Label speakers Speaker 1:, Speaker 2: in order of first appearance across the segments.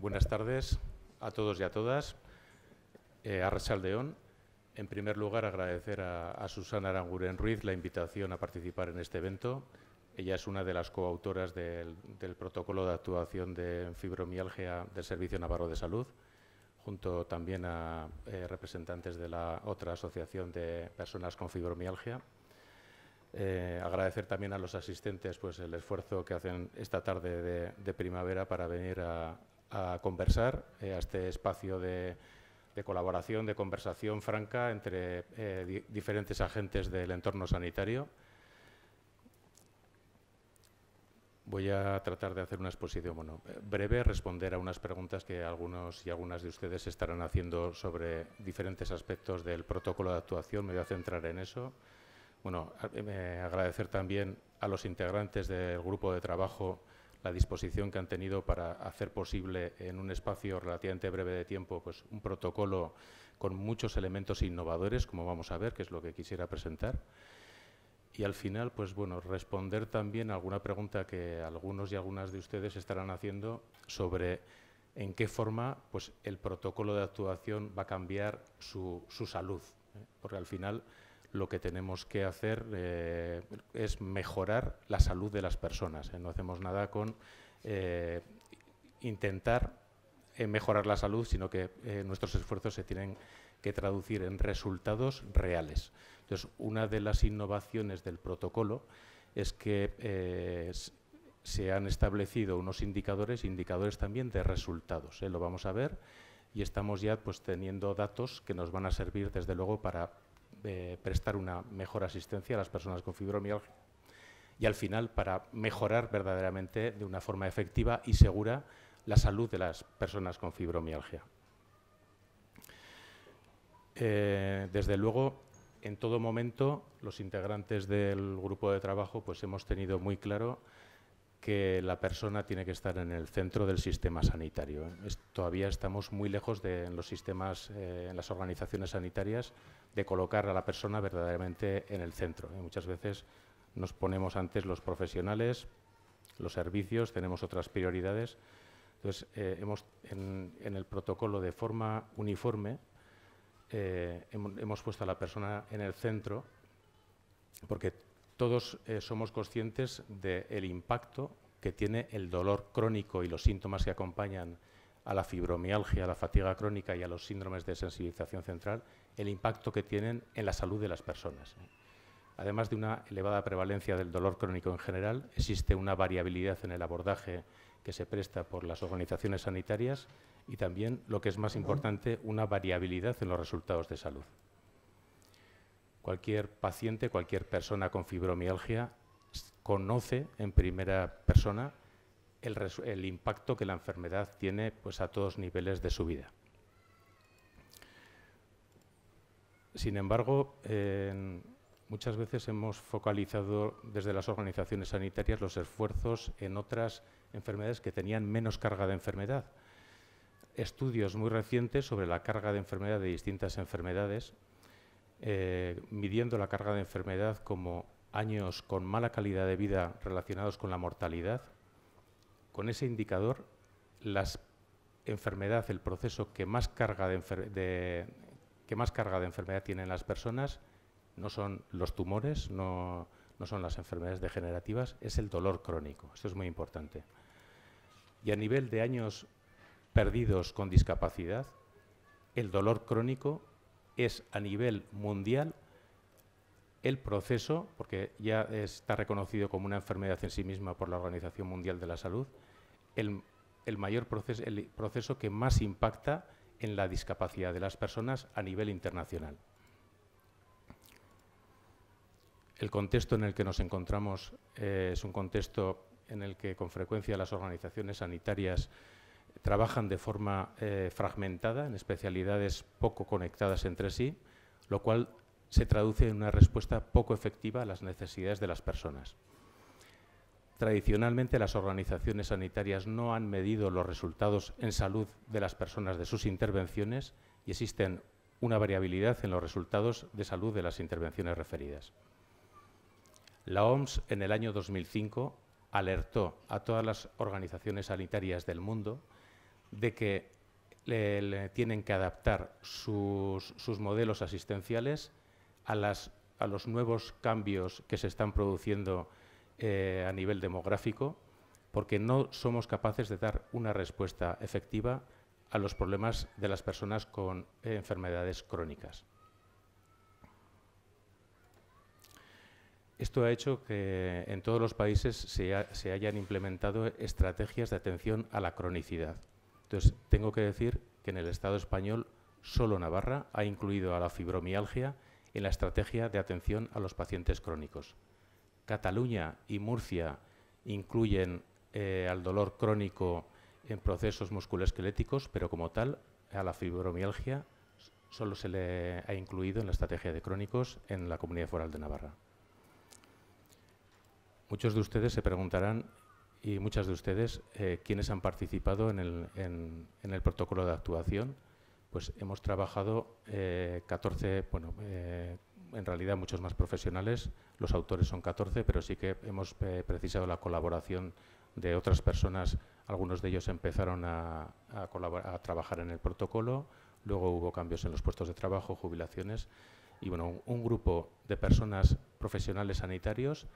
Speaker 1: Buenas tardes a todos y a todas. Eh, a en primer lugar, agradecer a, Susana Aranguren Ruiz la invitación a participar en este evento. Ella es una de las coautoras del, protocolo de actuación de fibromialgia del Servicio Navarro de Salud, junto también a eh, representantes de la otra asociación de personas con fibromialgia. Eh, agradecer también a los asistentes pues, el esfuerzo que hacen esta tarde de, de primavera para venir a, a conversar, eh, a este espacio de, colaboración, de conversación franca entre eh, diferentes agentes del entorno sanitario. Voy a tratar de hacer una exposición breve, responder a unas preguntas que algunos y algunas de ustedes estarán haciendo sobre diferentes aspectos del protocolo de actuación. Me voy a centrar en eso. Bueno, eh, agradecer también a los integrantes del grupo de trabajo la disposición que han tenido para hacer posible en un espacio relativamente breve de tiempo pues, un protocolo con muchos elementos innovadores, como vamos a ver, que es lo que quisiera presentar. Y al final, pues bueno, responder también a alguna pregunta que algunos y algunas de ustedes estarán haciendo sobre en qué forma pues, el protocolo de actuación va a cambiar su, su salud. ¿eh? Porque al final lo que tenemos que hacer eh, es mejorar la salud de las personas. ¿eh? No hacemos nada con eh, intentar mejorar la salud, sino que nuestros esfuerzos se tienen que traducir en resultados reales. Entonces, una de las innovaciones del protocolo es que se han establecido unos indicadores, indicadores también de resultados. Lo vamos a ver y estamos ya pues, teniendo datos que nos van a servir, desde luego, para eh, prestar una mejor asistencia a las personas con fibromialgia y al final para mejorar verdaderamente de una forma efectiva y segura la salud de las personas con fibromialgia. Eh, desde luego, en todo momento, los integrantes del grupo de trabajo pues, hemos tenido muy claro que la persona tiene que estar en el centro del sistema sanitario. todavía estamos muy lejos de en los sistemas, eh, en las organizaciones sanitarias, de colocar a la persona verdaderamente en el centro. ¿eh? Muchas veces nos ponemos antes los profesionales, los servicios, tenemos otras prioridades. Entonces, eh, hemos, en, el protocolo de forma uniforme, hemos, hemos puesto a la persona en el centro porque todos eh, somos conscientes del impacto que tiene el dolor crónico y los síntomas que acompañan a la fibromialgia, a la fatiga crónica y a los síndromes de sensibilización central, el impacto que tienen en la salud de las personas. Además de una elevada prevalencia del dolor crónico en general, existe una variabilidad en el abordaje que se presta por las organizaciones sanitarias y también, lo que es más importante, una variabilidad en los resultados de salud cualquier paciente, cualquier persona con fibromialgia conoce en primera persona el, impacto que la enfermedad tiene pues, a todos niveles de su vida. Sin embargo, muchas veces hemos focalizado desde las organizaciones sanitarias los esfuerzos en otras enfermedades que tenían menos carga de enfermedad. Estudios muy recientes sobre la carga de enfermedad de distintas enfermedades eh, midiendo la carga de enfermedad como años con mala calidad de vida relacionados con la mortalidad, con ese indicador, la enfermedad, el proceso que más carga de, que más carga de enfermedad tienen las personas, no son los tumores, no, no son las enfermedades degenerativas, es el dolor crónico. Eso es muy importante. Y a nivel de años perdidos con discapacidad, el dolor crónico es a nivel mundial el proceso, porque ya está reconocido como una enfermedad en sí misma por la Organización Mundial de la Salud, el, mayor proceso, el proceso que más impacta en la discapacidad de las personas a nivel internacional. El contexto en el que nos encontramos eh, es un contexto en el que con frecuencia las organizaciones sanitarias trabajan de forma eh, fragmentada, en especialidades poco conectadas entre sí, lo cual se traduce en una respuesta poco efectiva a las necesidades de las personas. Tradicionalmente, las organizaciones sanitarias no han medido los resultados en salud de las personas de sus intervenciones y existen una variabilidad en los resultados de salud de las intervenciones referidas. La OMS en el año 2005 alertó a todas las organizaciones sanitarias del mundo de que tienen que adaptar sus, modelos asistenciales a, los nuevos cambios que se están produciendo eh, a nivel demográfico, porque no somos capaces de dar una respuesta efectiva a los problemas de las personas con enfermedades crónicas. Esto ha hecho que en todos los países se, hayan implementado estrategias de atención a la cronicidad. Entonces, tengo que decir que en el Estado español solo Navarra ha incluido a la fibromialgia en la estrategia de atención a los pacientes crónicos. Cataluña y Murcia incluyen eh, al dolor crónico en procesos musculoesqueléticos, pero como tal, a la fibromialgia solo se le ha incluido en la estrategia de crónicos en la Comunidad Foral de Navarra. Muchos de ustedes se preguntarán y muchas de ustedes, eh, quienes han participado en el, en, el, protocolo de actuación, pues hemos trabajado eh, 14, bueno, eh, en realidad muchos más profesionales, los autores son 14, pero sí que hemos eh, precisado la colaboración de otras personas, algunos de ellos empezaron a, a, trabajar en el protocolo, luego hubo cambios en los puestos de trabajo, jubilaciones, y bueno, un grupo de personas profesionales sanitarios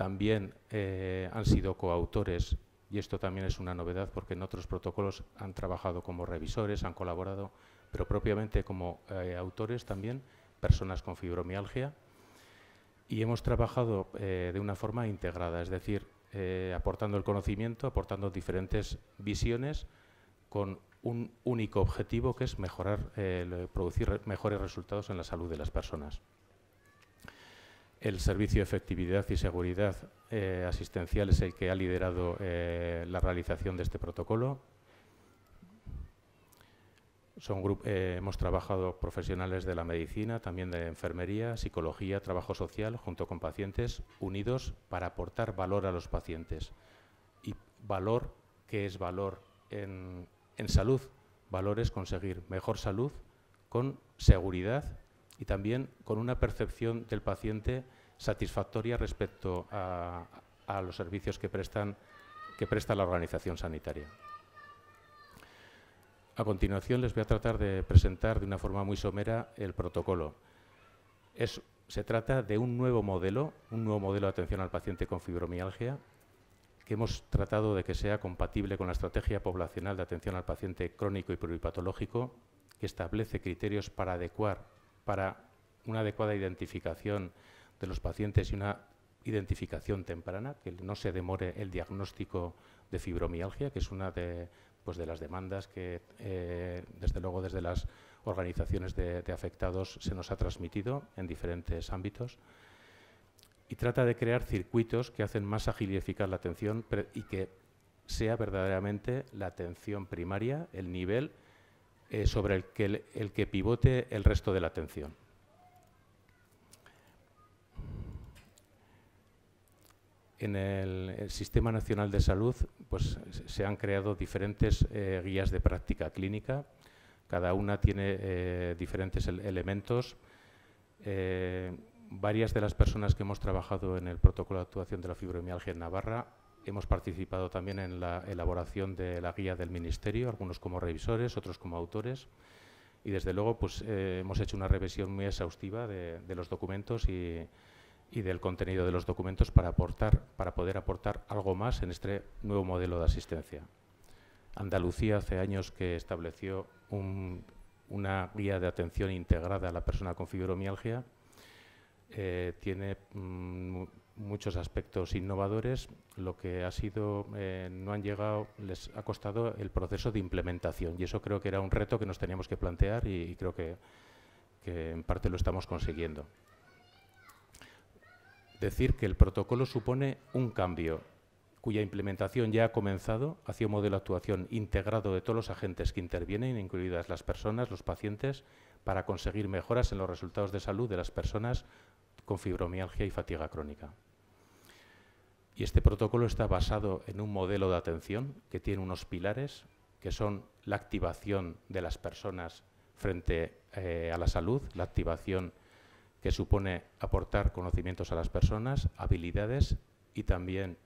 Speaker 1: también eh, han sido coautores, y esto también es una novedad porque en otros protocolos han trabajado como revisores, han colaborado, pero propiamente como eh, autores también, personas con fibromialgia. Y hemos trabajado eh, de una forma integrada, es decir, aportando el conocimiento, aportando diferentes visiones con un único objetivo que es mejorar, producir mejores resultados en la salud de las personas. El Servicio de Efectividad y Seguridad eh, Asistencial es el que ha liderado eh, la realización de este protocolo. Eh, hemos trabajado profesionales de la medicina, también de enfermería, psicología, trabajo social, junto con pacientes, unidos para aportar valor a los pacientes. Y valor, que es valor en, en salud? Valor es conseguir mejor salud con seguridad y también con una percepción del paciente satisfactoria respecto a, los servicios que, presta la organización sanitaria. A continuación les voy a tratar de presentar de una forma muy somera el protocolo. se trata de un nuevo modelo, un nuevo modelo de atención al paciente con fibromialgia, que hemos tratado de que sea compatible con la estrategia poblacional de atención al paciente crónico y pluripatológico, que establece criterios para adecuar para una adecuada identificación de los pacientes y una identificación temprana, que no se demore el diagnóstico de fibromialgia, que es una de, pues, las demandas que, eh, desde luego, desde las organizaciones de, de, afectados se nos ha transmitido en diferentes ámbitos. Y trata de crear circuitos que hacen más ágil y eficaz la atención y que sea verdaderamente la atención primaria, el nivel eh, sobre el que, el, que pivote el resto de la atención. En el, Sistema Nacional de Salud pues, se han creado diferentes eh, guías de práctica clínica. Cada una tiene eh, diferentes elementos. varias de las personas que hemos trabajado en el protocolo de actuación de la fibromialgia en Navarra Hemos participado también en la elaboración de la guía del Ministerio, algunos como revisores, otros como autores. Y desde luego pues, eh, hemos hecho una revisión muy exhaustiva de, los documentos y, del contenido de los documentos para, aportar, para poder aportar algo más en este nuevo modelo de asistencia. Andalucía hace años que estableció una guía de atención integrada a la persona con fibromialgia. Eh, tiene mm, muchos aspectos innovadores, lo que ha sido, eh, no han llegado, les ha costado el proceso de implementación y eso creo que era un reto que nos teníamos que plantear y, creo que, que, en parte lo estamos consiguiendo. Decir que el protocolo supone un cambio cuya implementación ya ha comenzado hacia un modelo de actuación integrado de todos los agentes que intervienen, incluidas las personas, los pacientes, para conseguir mejoras en los resultados de salud de las personas con fibromialgia y fatiga crónica. Y este protocolo está basado en un modelo de atención que tiene unos pilares, que son la activación de las personas frente eh, a la salud, la activación que supone aportar conocimientos a las personas, habilidades y también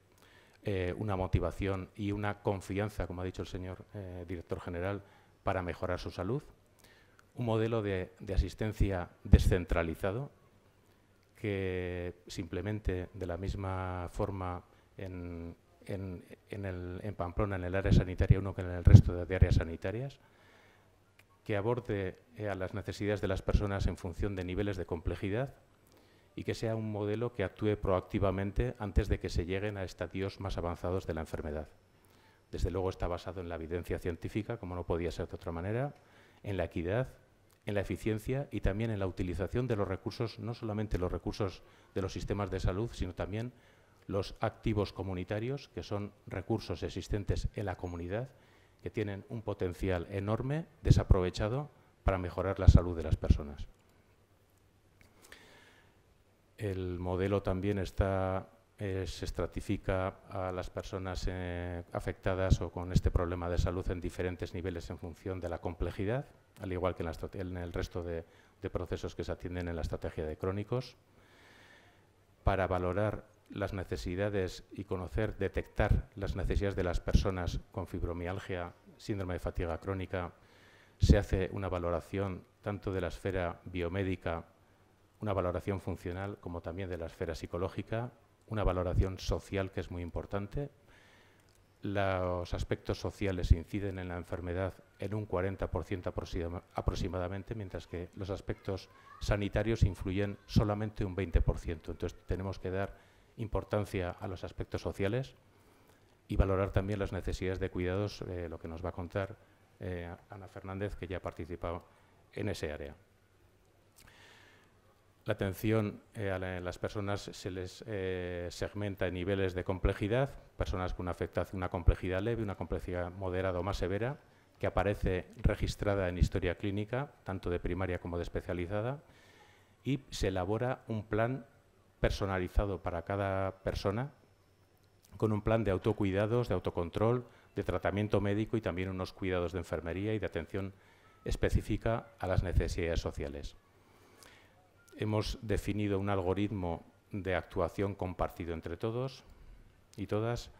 Speaker 1: eh, una motivación y una confianza, como ha dicho el señor eh, director general, para mejorar su salud. Un modelo de asistencia descentralizado, que simplemente de la misma forma en, Pamplona, en el área sanitaria 1 que en el resto de áreas sanitarias, que aborde eh, a las necesidades de las personas en función de niveles de complejidad y que sea un modelo que actúe proactivamente antes de que se lleguen a estadios más avanzados de la enfermedad. Desde luego está basado en la evidencia científica, como no podía ser de otra manera, en la equidad en la eficiencia y también en la utilización de los recursos, no solamente los recursos de los sistemas de salud, sino también los activos comunitarios, que son recursos existentes en la comunidad, que tienen un potencial enorme desaprovechado para mejorar la salud de las personas. El modelo también está eh, se estratifica a las personas eh, afectadas o con este problema de salud en diferentes niveles en función de la complejidad, al igual que en, el resto de, procesos que se atienden en la estrategia de crónicos. Para valorar las necesidades y conocer, detectar las necesidades de las personas con fibromialgia, síndrome de fatiga crónica, se hace una valoración tanto de la esfera biomédica, una valoración funcional, como también de la esfera psicológica una valoración social que es muy importante. Los aspectos sociales inciden en la enfermedad en un 40% aproximadamente, mientras que los aspectos sanitarios influyen solamente un 20%. Entonces, tenemos que dar importancia a los aspectos sociales y valorar también las necesidades de cuidados, eh, lo que nos va a contar eh, Ana Fernández, que ya ha participado en ese área. La atención eh, a las personas se les eh, segmenta en niveles de complejidad, personas con una complejidad leve, una complejidad moderada o más severa, que aparece registrada en historia clínica, tanto de primaria como de especializada, y se elabora un plan personalizado para cada persona, con un plan de autocuidados, de autocontrol, de tratamiento médico y también unos cuidados de enfermería y de atención específica a las necesidades sociales hemos definido un algoritmo de actuación compartido entre todos y todas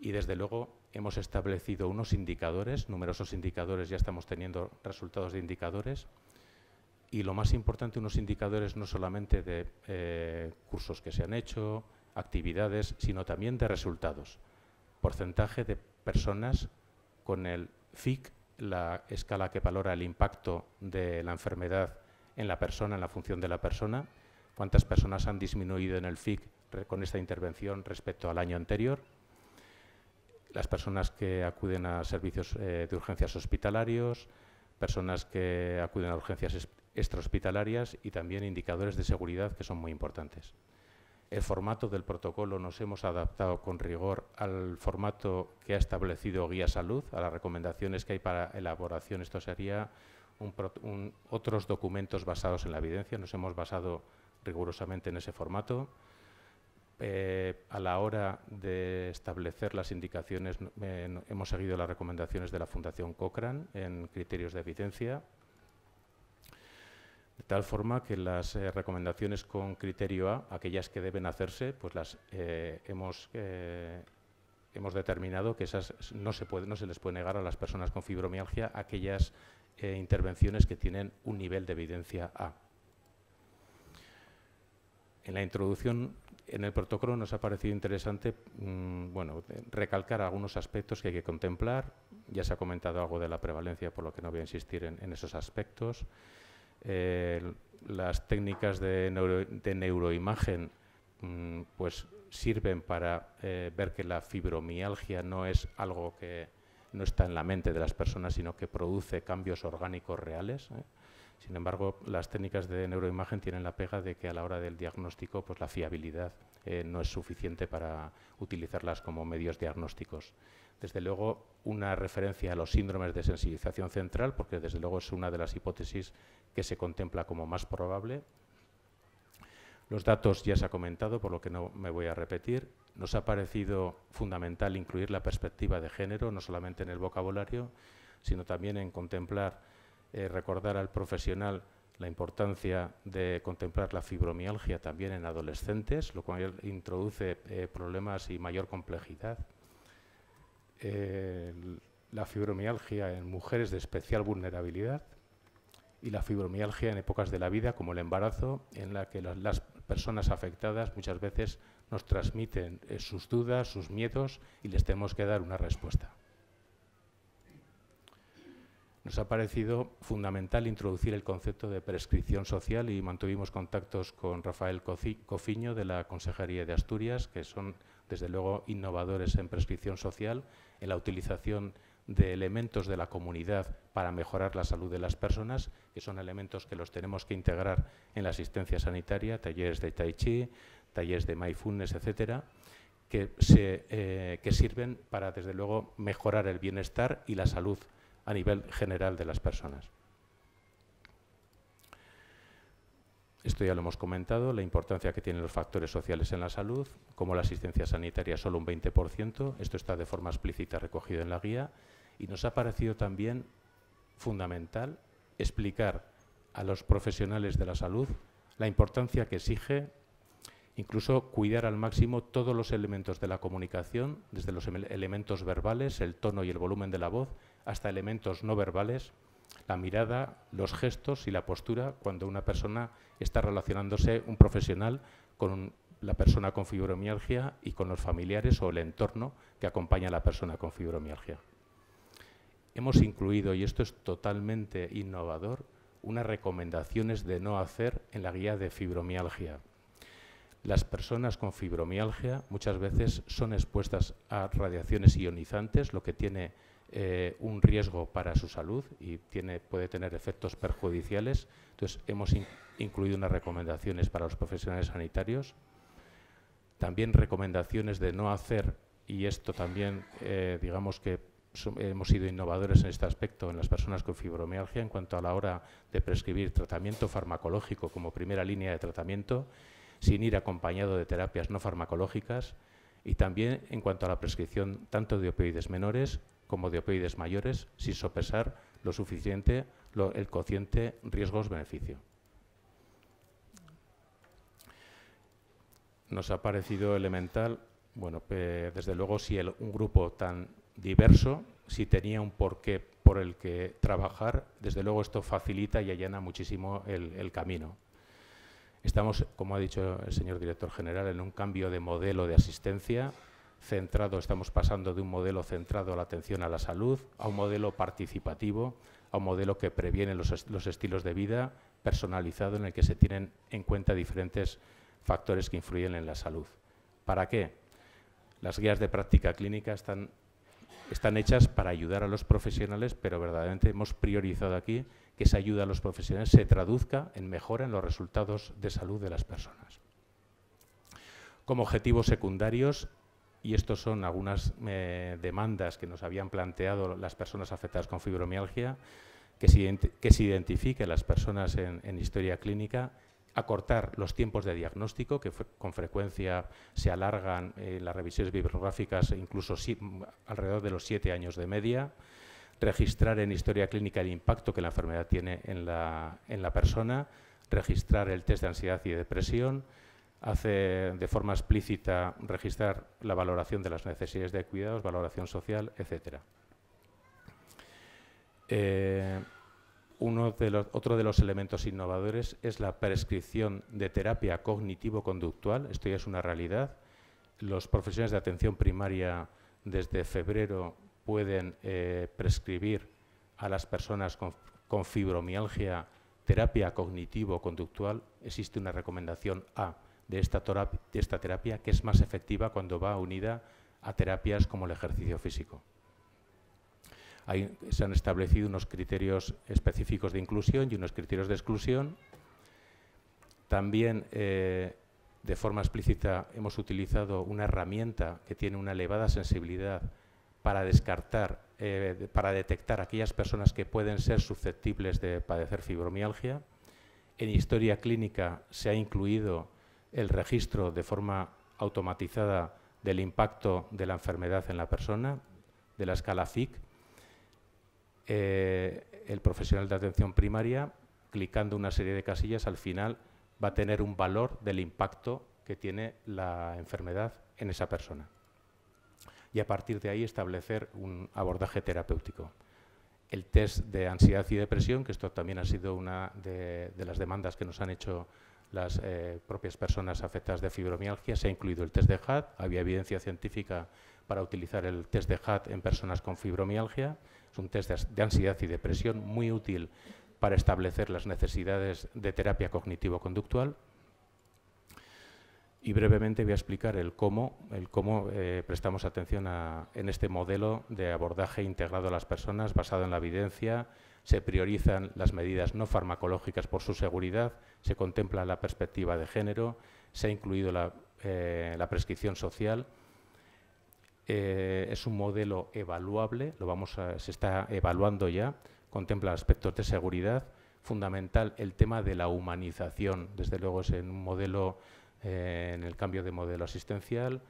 Speaker 1: y desde luego hemos establecido unos indicadores, numerosos indicadores, ya estamos teniendo resultados de indicadores y lo más importante unos indicadores no solamente de eh, cursos que se han hecho, actividades, sino también de resultados. Porcentaje de personas con el FIC, la escala que valora el impacto de la enfermedad en la persona, en la función de la persona, cuántas personas han disminuido en el FIC con esta intervención respecto al año anterior, las personas que acuden a servicios eh, de urgencias hospitalarios, personas que acuden a urgencias extrahospitalarias y también indicadores de seguridad que son muy importantes. El formato del protocolo nos hemos adaptado con rigor al formato que ha establecido Guía Salud, a las recomendaciones que hay para elaboración. Esto sería otros documentos basados en la evidencia, nos hemos basado rigurosamente en ese formato. Eh, a la hora de establecer las indicaciones, eh, hemos seguido las recomendaciones de la Fundación Cochrane en criterios de evidencia, de tal forma que las eh, recomendaciones con criterio A, aquellas que deben hacerse, pues las hemos, hemos determinado que esas no se, puede, no se les puede negar a las personas con fibromialgia aquellas eh, intervenciones que tienen un nivel de evidencia A. En la introducción, en el protocolo nos ha parecido interesante mm, bueno, recalcar algunos aspectos que hay que contemplar. Ya se ha comentado algo de la prevalencia, por lo que no voy a insistir en, esos aspectos. Eh, las técnicas de, neuroimagen mm, pues sirven para eh, ver que la fibromialgia no es algo que no está en la mente de las personas, sino que produce cambios orgánicos reales. ¿eh? Sin embargo, las técnicas de neuroimagen tienen la pega de que a la hora del diagnóstico, pues la fiabilidad eh, no es suficiente para utilizarlas como medios diagnósticos. Desde luego, una referencia a los síndromes de sensibilización central, porque desde luego es una de las hipótesis que se contempla como más probable. Los datos ya se ha comentado, por lo que no me voy a repetir. Nos ha parecido fundamental incluir la perspectiva de género, no solamente en el vocabulario, sino también en contemplar, eh, recordar al profesional la importancia de contemplar la fibromialgia también en adolescentes, lo cual introduce eh, problemas y mayor complejidad. Eh, la fibromialgia en mujeres de especial vulnerabilidad y la fibromialgia en épocas de la vida, como el embarazo, en la que las personas afectadas muchas veces nos transmiten eh, sus dudas, sus miedos y les tenemos que dar una respuesta. Nos ha parecido fundamental introducir el concepto de prescripción social y mantuvimos contactos con Rafael Cofiño de la Consejería de Asturias, que son desde luego innovadores en prescripción social, en la utilización de elementos de la comunidad para mejorar la salud de las personas, que son elementos que los tenemos que integrar en la asistencia sanitaria, talleres de tai chi, talleres de mindfulness, etcétera, que, eh, que sirven para, desde luego, mejorar el bienestar y la salud a nivel general de las personas. Esto ya lo hemos comentado, la importancia que tienen los factores sociales en la salud, como la asistencia sanitaria solo un 20%, esto está de forma explícita recogido en la guía, y nos ha parecido también fundamental explicar a los profesionales de la salud la importancia que exige incluso cuidar al máximo todos los elementos de la comunicación, desde los elementos verbales, el tono y el volumen de la voz, hasta elementos no verbales, la mirada, los gestos y la postura cuando una persona está relacionándose, un profesional, con la persona con fibromialgia y con los familiares o el entorno que acompaña a la persona con fibromialgia. Hemos incluido, y esto es totalmente innovador, unas recomendaciones de no hacer en la guía de fibromialgia. Las personas con fibromialgia muchas veces son expuestas a radiaciones ionizantes, lo que tiene eh, un riesgo para su salud y puede tener efectos perjudiciales. Entonces, hemos incluido unas recomendaciones para los profesionales sanitarios. También recomendaciones de no hacer, y esto también, eh, digamos que hemos sido innovadores en este aspecto en las personas con fibromialgia en cuanto a la hora de prescribir tratamiento farmacológico como primera línea de tratamiento sin ir acompañado de terapias no farmacológicas y también en cuanto a la prescripción tanto de opioides menores como de opioides mayores sin sopesar lo suficiente el cociente riesgos-beneficio. Nos ha parecido elemental, bueno, desde luego si un grupo tan diverso, si tenía un porqué por el que trabajar, desde luego esto facilita y allana muchísimo el camino. Estamos, como ha dicho el señor director general, en un cambio de modelo de asistencia centrado, estamos pasando de un modelo centrado a la atención a la salud, a un modelo participativo, a un modelo que previene los, estilos de vida personalizado en el que se tienen en cuenta diferentes factores que influyen en la salud. ¿Para qué? Las guías de práctica clínica están hechas para ayudar a los profesionales, pero verdaderamente hemos priorizado aquí que esa ayuda a los profesionales se traduzca en mejora en los resultados de salud de las personas. Como objetivos secundarios, y estos son algunas eh, demandas que nos habían planteado las personas afectadas con fibromialgia, que se, identifiquen identifique las personas en, historia clínica, acortar los tiempos de diagnóstico, que con frecuencia se alargan las revisiones bibliográficas incluso alrededor de los siete años de media, registrar en historia clínica el impacto que la enfermedad tiene en la, en la persona, registrar el test de ansiedad y depresión, hace de forma explícita registrar la valoración de las necesidades de cuidados, valoración social, etc. Eh, uno de los, otro de los elementos innovadores es la prescripción de terapia cognitivo-conductual. Esto ya es una realidad. Los profesionales de atención primaria desde febrero pueden eh, prescribir a las personas con, fibromialgia terapia cognitivo-conductual, existe una recomendación A de esta, terapia, que es más efectiva cuando va unida a terapias como el ejercicio físico. se han establecido unos criterios específicos de inclusión y unos criterios de exclusión. También, eh, de forma explícita, hemos utilizado una herramienta que tiene una elevada sensibilidad para descartar, eh, para detectar aquellas personas que pueden ser susceptibles de padecer fibromialgia. En historia clínica se ha incluido el registro de forma automatizada del impacto de la enfermedad en la persona, de la escala FIC. Eh, el profesional de atención primaria, clicando una serie de casillas, al final va a tener un valor del impacto que tiene la enfermedad en esa persona y a partir de ahí establecer un abordaje terapéutico. El test de ansiedad y depresión, que esto también ha sido una de, las demandas que nos han hecho las eh, propias personas afectadas de fibromialgia, se ha incluido el test de HAD, había evidencia científica para utilizar el test de HAD en personas con fibromialgia, es un test de ansiedad y depresión muy útil para establecer las necesidades de terapia cognitivo-conductual y brevemente voy a explicar el cómo, el cómo eh, prestamos atención en este modelo de abordaje integrado a las personas basado en la evidencia, se priorizan las medidas no farmacológicas por su seguridad, se contempla la perspectiva de género, se ha incluido la, eh, prescripción social. Eh, es un modelo evaluable, lo vamos a, se está evaluando ya, contempla aspectos de seguridad, fundamental el tema de la humanización, desde luego es un modelo eh, en el cambio de modelo asistencial,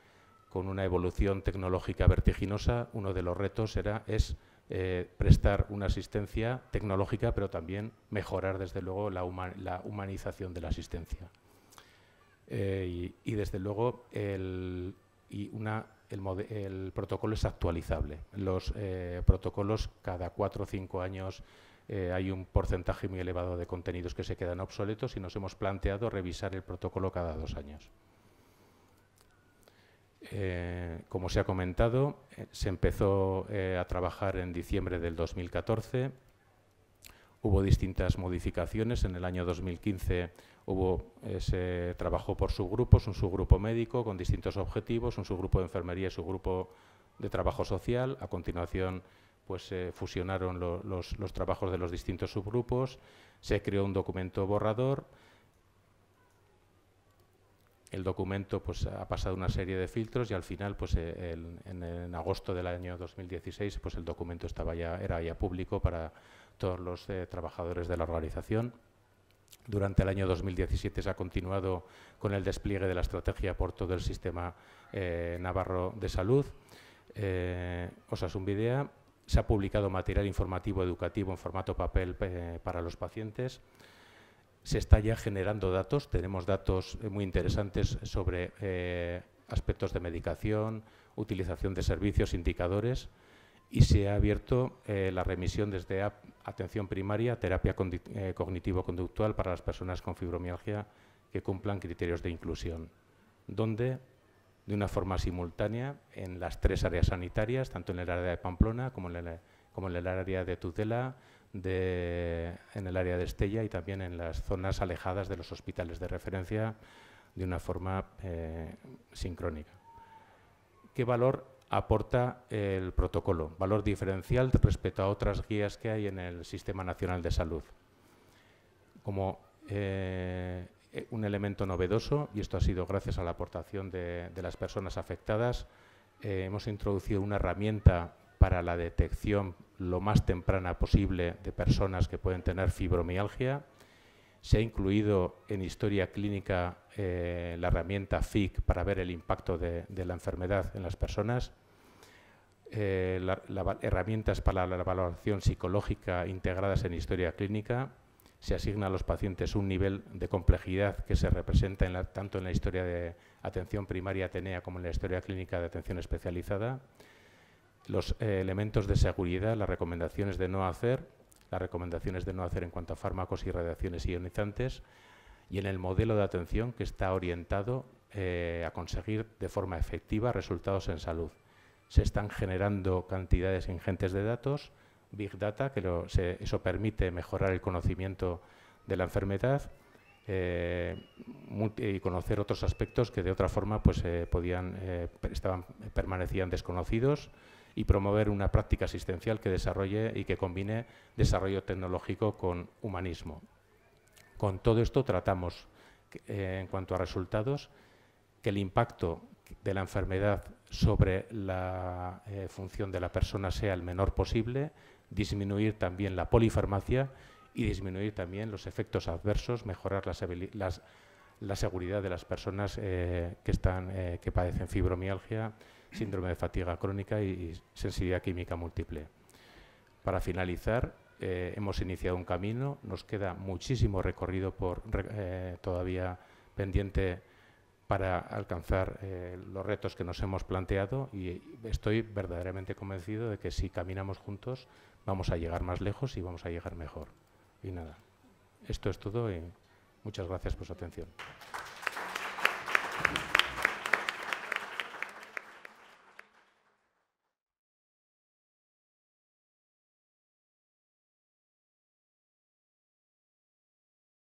Speaker 1: con una evolución tecnológica vertiginosa, uno de los retos era, es eh, prestar una asistencia tecnológica, pero también mejorar, desde luego, la, humanización de la asistencia. Eh, y, desde luego, el, protocolo es actualizable. Los protocolos cada cuatro o cinco años eh, hay un porcentaje muy elevado de contenidos que se quedan obsoletos y nos hemos planteado revisar el protocolo cada dos años. Eh, como se ha comentado, eh, se empezó a trabajar en diciembre del 2014. Hubo distintas modificaciones. En el año 2015 hubo, ese trabajó por subgrupos, un subgrupo médico con distintos objetivos, un subgrupo de enfermería y subgrupo de trabajo social. A continuación, pues se eh, fusionaron los, trabajos de los distintos subgrupos, se creó un documento borrador, el documento pues, ha pasado una serie de filtros y al final, pues, eh, en, agosto del año 2016, pues, el documento estaba ya, era ya público para todos los eh, trabajadores de la organización. Durante el año 2017 se ha continuado con el despliegue de la estrategia por todo el sistema navarro de salud. Eh, Osasunbidea se ha publicado material informativo educativo en formato papel eh, para los pacientes. Se está ya generando datos, tenemos datos eh, muy interesantes sobre eh, aspectos de medicación, utilización de servicios, indicadores, y se ha abierto la remisión desde atención primaria, terapia cognitivo-conductual para las personas con fibromialgia que cumplan criterios de inclusión, donde de una forma simultánea en las tres áreas sanitarias, tanto en el área de Pamplona como en el, área de Tutela, en el área de Estella y también en las zonas alejadas de los hospitales de referencia de una forma eh, sincrónica. ¿Qué valor aporta el protocolo? Valor diferencial respecto a otras guías que hay en el Sistema Nacional de Salud. Como eh, eh, un elemento novedoso, y esto ha sido gracias a la aportación de, las personas afectadas. Eh, hemos introducido una herramienta para la detección lo más temprana posible de personas que pueden tener fibromialgia. Se ha incluido en historia clínica eh, la herramienta FIC para ver el impacto de, la enfermedad en las personas. herramientas para la, la valoración psicológica integradas en historia clínica se asigna a los pacientes un nivel de complejidad que se representa tanto en la historia de atención primaria Atenea como en la historia clínica de atención especializada, los eh, elementos de seguridad, las recomendaciones de no hacer, las recomendaciones de no hacer en cuanto a fármacos y radiaciones ionizantes, y en el modelo de atención que está orientado eh, a conseguir de forma efectiva resultados en salud. Se están generando cantidades ingentes de datos, Big Data, que eso permite mejorar el conocimiento de la enfermedad eh, y conocer otros aspectos que de otra forma pues, eh, podían, eh, estaban, permanecían desconocidos y promover una práctica asistencial que desarrolle y que combine desarrollo tecnológico con humanismo. Con todo esto tratamos, en cuanto a resultados, que el impacto de la enfermedad sobre la función de la persona sea el menor posible, disminuir también la polifarmacia y disminuir también los efectos adversos, mejorar la seguridad de las personas eh, que, están, eh, que padecen fibromialgia, síndrome de fatiga crónica y, sensibilidad química múltiple. Para finalizar, eh, hemos iniciado un camino, nos queda muchísimo recorrido por, todavía pendiente para alcanzar los retos que nos hemos planteado y estoy verdaderamente convencido de que si caminamos juntos vamos a llegar más lejos y vamos a llegar mejor. Y nada, esto es todo y muchas gracias por su atención.